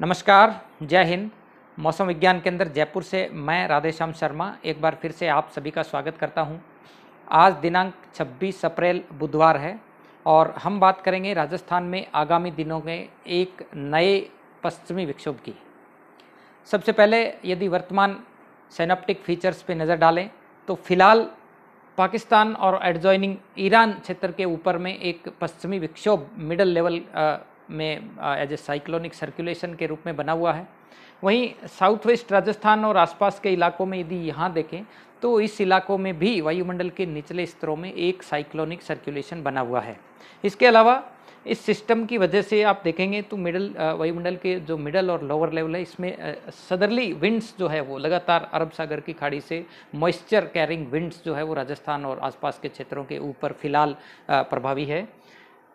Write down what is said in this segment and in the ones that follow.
नमस्कार जय हिंद मौसम विज्ञान केंद्र जयपुर से मैं राधेश्याम शर्मा एक बार फिर से आप सभी का स्वागत करता हूं। आज दिनांक 26 अप्रैल बुधवार है और हम बात करेंगे राजस्थान में आगामी दिनों में एक नए पश्चिमी विक्षोभ की सबसे पहले यदि वर्तमान सैनॉप्टिक फीचर्स पर नज़र डालें तो फिलहाल पाकिस्तान और एडजॉइनिंग ईरान क्षेत्र के ऊपर में एक पश्चिमी विक्षोभ मिडल लेवल में एज ए साइक्लोनिक सर्कुलेशन के रूप में बना हुआ है वहीं साउथ वेस्ट राजस्थान और आसपास के इलाकों में यदि यहाँ देखें तो इस इलाकों में भी वायुमंडल के निचले स्तरों में एक साइक्लोनिक सर्कुलेशन बना हुआ है इसके अलावा इस सिस्टम की वजह से आप देखेंगे तो मिडल वायुमंडल के जो मिडल और लोअर लेवल है इसमें सदरली विंड्स जो है वो लगातार अरब सागर की खाड़ी से मॉइस्चर कैरिंग विंड्स जो है वो राजस्थान और आसपास के क्षेत्रों के ऊपर फिलहाल प्रभावी है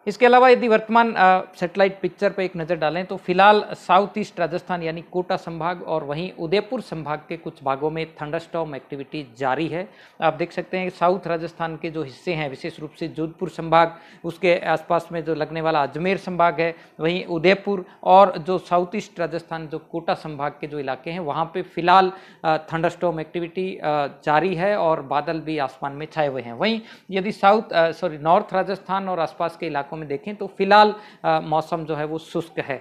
इसके अलावा यदि वर्तमान सेटेलाइट पिक्चर पर एक नज़र डालें तो फिलहाल साउथ ईस्ट राजस्थान यानी कोटा संभाग और वहीं उदयपुर संभाग के कुछ भागों में थंडरस्टॉम एक्टिविटी जारी है आप देख सकते हैं साउथ राजस्थान के जो हिस्से हैं विशेष रूप से जोधपुर संभाग उसके आसपास में जो लगने वाला अजमेर संभाग है वहीं उदयपुर और जो साउथ ईस्ट राजस्थान जो कोटा संभाग के जो इलाके हैं वहाँ पर फिलहाल थंडरस्टॉम एक्टिविटी जारी है और बादल भी आसमान में छाए हुए हैं वहीं यदि साउथ सॉरी नॉर्थ राजस्थान और आसपास के इलाकों में देखें तो फिलहाल मौसम जो है वो शुष्क है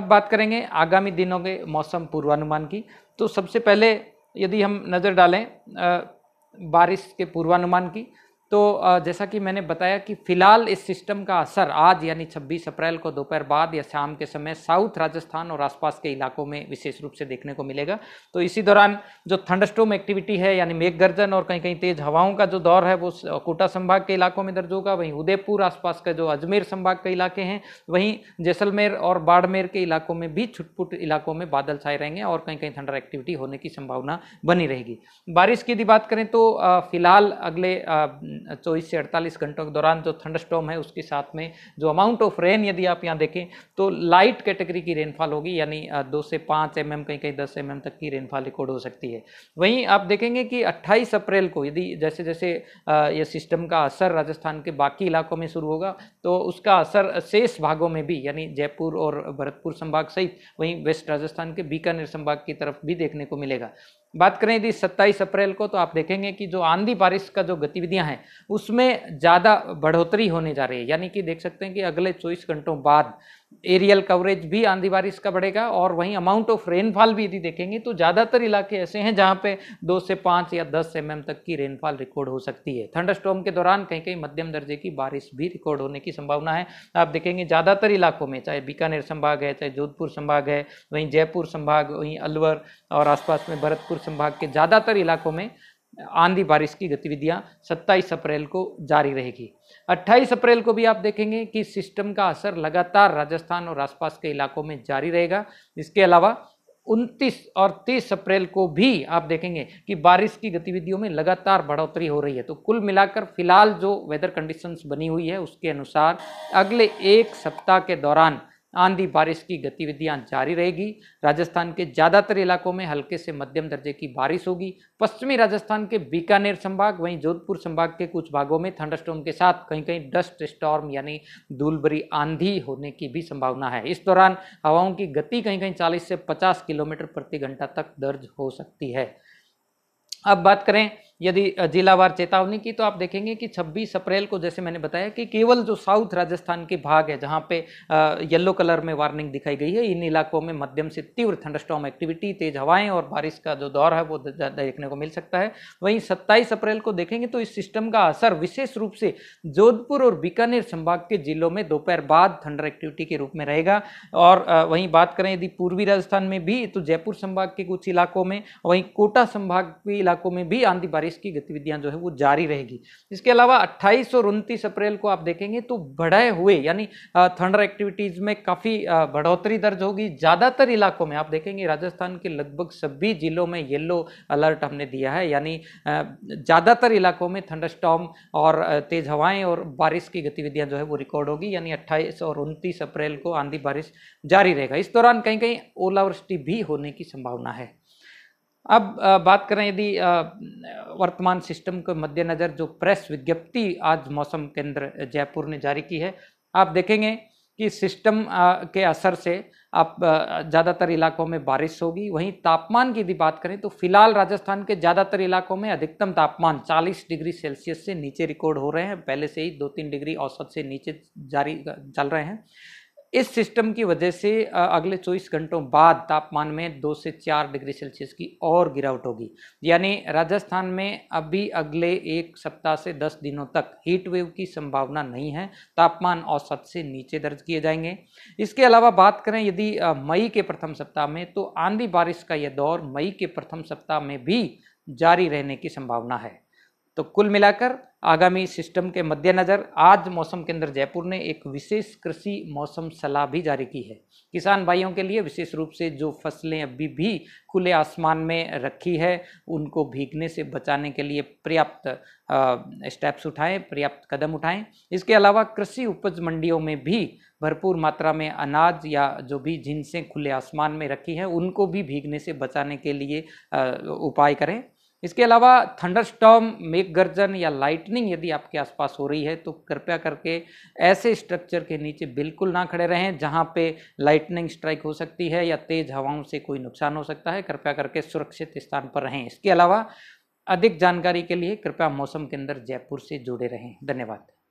अब बात करेंगे आगामी दिनों के मौसम पूर्वानुमान की तो सबसे पहले यदि हम नज़र डालें बारिश के पूर्वानुमान की तो जैसा कि मैंने बताया कि फिलहाल इस सिस्टम का असर आज यानी 26 अप्रैल को दोपहर बाद या शाम के समय साउथ राजस्थान और आसपास के इलाकों में विशेष रूप से देखने को मिलेगा तो इसी दौरान जो थंडस्टोम एक्टिविटी है यानी मेघ गर्जन और कहीं कहीं तेज हवाओं का जो दौर है वो कोटा संभाग के इलाकों में दर्ज होगा वहीं उदयपुर आसपास का जो अजमेर संभाग के इलाके हैं वहीं जैसलमेर और बाड़मेर के इलाकों में भी छुटपुट इलाकों में बादल छाए रहेंगे और कहीं कहीं थंडर एक्टिविटी होने की संभावना बनी रहेगी बारिश की यदि बात करें तो फिलहाल अगले चौबीस 24 से 48 घंटों के दौरान जो थंडस्टॉम है उसके साथ में जो अमाउंट ऑफ रेन यदि आप यहाँ देखें तो लाइट कैटेगरी की रेनफॉल होगी यानी दो से पाँच एम mm, कहीं कहीं दस एम mm तक की रेनफॉल रिकॉर्ड हो सकती है वहीं आप देखेंगे कि अट्ठाईस अप्रैल को यदि जैसे जैसे यह सिस्टम का असर राजस्थान के बाकी इलाकों में शुरू होगा तो उसका असर शेष भागों में भी यानी जयपुर और भरतपुर संभाग सहित वहीं वेस्ट राजस्थान के बीकानेर संभाग की तरफ भी देखने को मिलेगा बात करें यदि 27 अप्रैल को तो आप देखेंगे कि जो आंधी बारिश का जो गतिविधियां हैं उसमें ज़्यादा बढ़ोतरी होने जा रही है यानी कि देख सकते हैं कि अगले 24 घंटों बाद एरियल कवरेज भी आंधी बारिश का बढ़ेगा और वहीं अमाउंट ऑफ रेनफॉल भी यदि देखेंगे तो ज़्यादातर इलाके ऐसे हैं जहाँ पे दो से पाँच या दस एम mm तक की रेनफॉल रिकॉर्ड हो सकती है थंडरस्टॉर्म के दौरान कहीं कहीं मध्यम दर्जे की बारिश भी रिकॉर्ड होने की संभावना है आप देखेंगे ज़्यादातर इलाकों में चाहे बीकानेर संभाग है चाहे जोधपुर संभाग है वहीं जयपुर संभाग वहीं अलवर और आसपास में भरतपुर संभाग के ज़्यादातर इलाकों में आंधी बारिश की गतिविधियां 27 अप्रैल को जारी रहेगी 28 अप्रैल को भी आप देखेंगे कि सिस्टम का असर लगातार राजस्थान और आसपास के इलाकों में जारी रहेगा इसके अलावा 29 और 30 अप्रैल को भी आप देखेंगे कि बारिश की गतिविधियों में लगातार बढ़ोतरी हो रही है तो कुल मिलाकर फिलहाल जो वेदर कंडीशंस बनी हुई है उसके अनुसार अगले एक सप्ताह के दौरान आंधी बारिश की गतिविधियां जारी रहेगी राजस्थान के ज़्यादातर इलाकों में हल्के से मध्यम दर्जे की बारिश होगी पश्चिमी राजस्थान के बीकानेर संभाग वहीं जोधपुर संभाग के कुछ भागों में थंडरस्टॉर्म के साथ कहीं कहीं डस्ट स्टॉर्म यानी धूलभरी आंधी होने की भी संभावना है इस दौरान हवाओं की गति कहीं कहीं चालीस से पचास किलोमीटर प्रति घंटा तक दर्ज हो सकती है अब बात करें यदि जिलावार चेतावनी की तो आप देखेंगे कि 26 अप्रैल को जैसे मैंने बताया कि केवल जो साउथ राजस्थान के भाग है जहाँ पे येलो कलर में वार्निंग दिखाई गई है इन इलाकों में मध्यम से तीव्र थंडस्टॉम एक्टिविटी तेज हवाएं और बारिश का जो दौर है वो देखने को मिल सकता है वहीं सत्ताईस अप्रैल को देखेंगे तो इस सिस्टम का असर विशेष रूप से जोधपुर और बीकानेर संभाग के जिलों में दोपहर बाद थंडर एक्टिविटी के रूप में रहेगा और वहीं बात करें यदि पूर्वी राजस्थान में भी तो जयपुर संभाग के कुछ इलाकों में वहीं कोटा संभाग के इलाकों में भी आंधी बारिश बारिश की गतिविधियां जो है वो जारी रहेगी इसके अलावा अट्ठाईस और उनतीस अप्रैल को आप देखेंगे तो बढ़ाए हुए यानी थंडर एक्टिविटीज़ में काफ़ी बढ़ोतरी दर्ज होगी ज़्यादातर इलाकों में आप देखेंगे राजस्थान के लगभग सभी जिलों में येलो अलर्ट हमने दिया है यानी ज़्यादातर इलाकों में थंडर स्टॉम और तेज़ हवाएं और बारिश की गतिविधियां जो है वो रिकॉर्ड होगी यानी अट्ठाईस और उनतीस अप्रैल को आंधी बारिश जारी रहेगा इस दौरान कहीं कहीं ओलावृष्टि भी होने की संभावना है अब बात करें यदि वर्तमान सिस्टम के मद्देनज़र जो प्रेस विज्ञप्ति आज मौसम केंद्र जयपुर ने जारी की है आप देखेंगे कि सिस्टम के असर से आप ज़्यादातर इलाकों में बारिश होगी वहीं तापमान की यदि बात करें तो फिलहाल राजस्थान के ज़्यादातर इलाकों में अधिकतम तापमान 40 डिग्री सेल्सियस से नीचे रिकॉर्ड हो रहे हैं पहले से ही दो तीन डिग्री औसत से नीचे जारी चल रहे हैं इस सिस्टम की वजह से अगले 24 घंटों बाद तापमान में 2 से 4 डिग्री सेल्सियस की और गिरावट होगी यानी राजस्थान में अभी अगले एक सप्ताह से 10 दिनों तक हीट वेव की संभावना नहीं है तापमान औसत से नीचे दर्ज किए जाएंगे इसके अलावा बात करें यदि मई के प्रथम सप्ताह में तो आंधी बारिश का यह दौर मई के प्रथम सप्ताह में भी जारी रहने की संभावना है तो कुल मिलाकर आगामी सिस्टम के मद्देनज़र आज मौसम केंद्र जयपुर ने एक विशेष कृषि मौसम सलाह भी जारी की है किसान भाइयों के लिए विशेष रूप से जो फसलें अभी भी खुले आसमान में रखी है उनको भीगने से बचाने के लिए पर्याप्त स्टेप्स उठाएं पर्याप्त कदम उठाएं इसके अलावा कृषि उपज मंडियों में भी भरपूर मात्रा में अनाज या जो भी जिनसे खुले आसमान में रखी हैं उनको भी भीगने से बचाने के लिए उपाय करें इसके अलावा थंडरस्टॉम मेघ गर्जन या लाइटनिंग यदि आपके आसपास हो रही है तो कृपया करके ऐसे स्ट्रक्चर के नीचे बिल्कुल ना खड़े रहें जहाँ पे लाइटनिंग स्ट्राइक हो सकती है या तेज़ हवाओं से कोई नुकसान हो सकता है कृपया करके सुरक्षित स्थान पर रहें इसके अलावा अधिक जानकारी के लिए कृपया मौसम के अंदर जयपुर से जुड़े रहें धन्यवाद